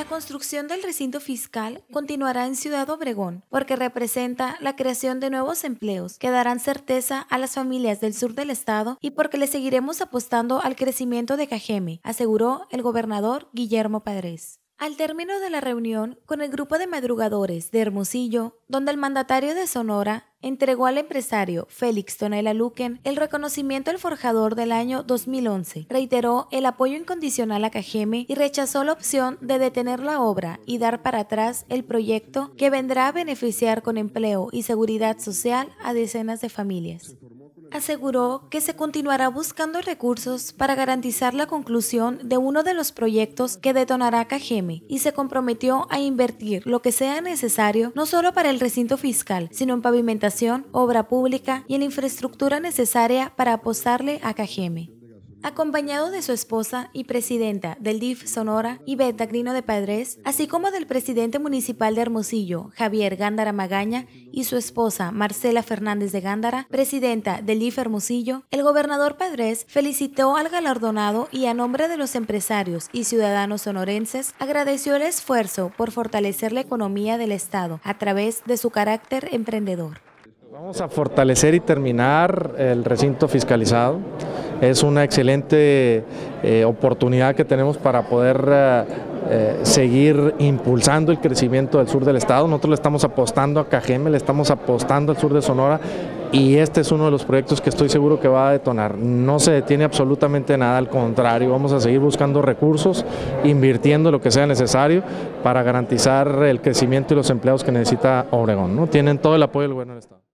La construcción del recinto fiscal continuará en Ciudad Obregón porque representa la creación de nuevos empleos que darán certeza a las familias del sur del estado y porque le seguiremos apostando al crecimiento de Cajeme, aseguró el gobernador Guillermo Padres. Al término de la reunión con el grupo de madrugadores de Hermosillo, donde el mandatario de Sonora entregó al empresario Félix Tonella Luquen el reconocimiento al forjador del año 2011, reiteró el apoyo incondicional a Cajeme y rechazó la opción de detener la obra y dar para atrás el proyecto que vendrá a beneficiar con empleo y seguridad social a decenas de familias aseguró que se continuará buscando recursos para garantizar la conclusión de uno de los proyectos que detonará Cajeme y se comprometió a invertir lo que sea necesario no solo para el recinto fiscal, sino en pavimentación, obra pública y en la infraestructura necesaria para apostarle a Cajeme. Acompañado de su esposa y presidenta del DIF Sonora, Ivette grino de Padres, así como del presidente municipal de Hermosillo, Javier Gándara Magaña, y su esposa, Marcela Fernández de Gándara, presidenta del DIF Hermosillo, el gobernador Padres felicitó al galardonado y a nombre de los empresarios y ciudadanos sonorenses agradeció el esfuerzo por fortalecer la economía del Estado a través de su carácter emprendedor. Vamos a fortalecer y terminar el recinto fiscalizado es una excelente eh, oportunidad que tenemos para poder eh, eh, seguir impulsando el crecimiento del sur del estado. Nosotros le estamos apostando a Cajeme, le estamos apostando al sur de Sonora y este es uno de los proyectos que estoy seguro que va a detonar. No se detiene absolutamente nada, al contrario, vamos a seguir buscando recursos, invirtiendo lo que sea necesario para garantizar el crecimiento y los empleos que necesita Obregón. ¿no? Tienen todo el apoyo del gobierno del Estado.